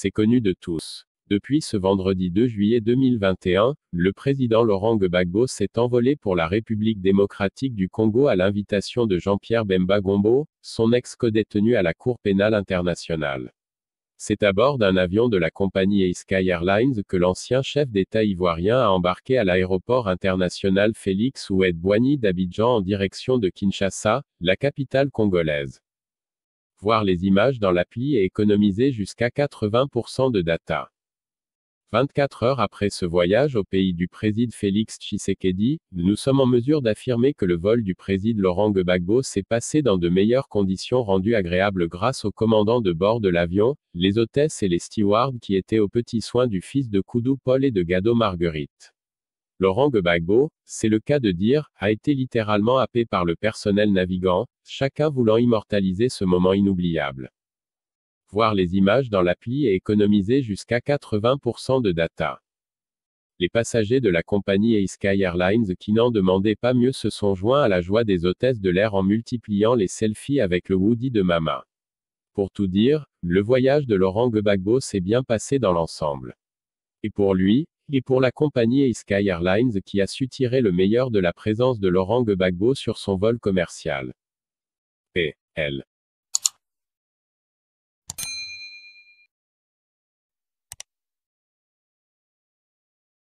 c'est connu de tous. Depuis ce vendredi 2 juillet 2021, le président Laurent Gbagbo s'est envolé pour la République démocratique du Congo à l'invitation de Jean-Pierre Bemba Gombo, son ex-codétenu à la Cour pénale internationale. C'est à bord d'un avion de la compagnie Sky Airlines que l'ancien chef d'État ivoirien a embarqué à l'aéroport international Félix oued boigny d'Abidjan en direction de Kinshasa, la capitale congolaise voir les images dans l'appli et économiser jusqu'à 80% de data. 24 heures après ce voyage au pays du président Félix Tshisekedi, nous sommes en mesure d'affirmer que le vol du président Laurent Gbagbo s'est passé dans de meilleures conditions rendues agréables grâce aux commandants de bord de l'avion, les hôtesses et les stewards qui étaient aux petits soins du fils de Koudou Paul et de Gado Marguerite. Laurent Gbagbo, c'est le cas de dire, a été littéralement happé par le personnel navigant, chacun voulant immortaliser ce moment inoubliable. Voir les images dans l'appli et économiser jusqu'à 80% de data. Les passagers de la compagnie a Sky Airlines qui n'en demandaient pas mieux se sont joints à la joie des hôtesses de l'air en multipliant les selfies avec le Woody de Mama. Pour tout dire, le voyage de Laurent Gbagbo s'est bien passé dans l'ensemble. Et pour lui, et pour la compagnie Sky Airlines qui a su tirer le meilleur de la présence de Laurent Gbagbo sur son vol commercial. P. L.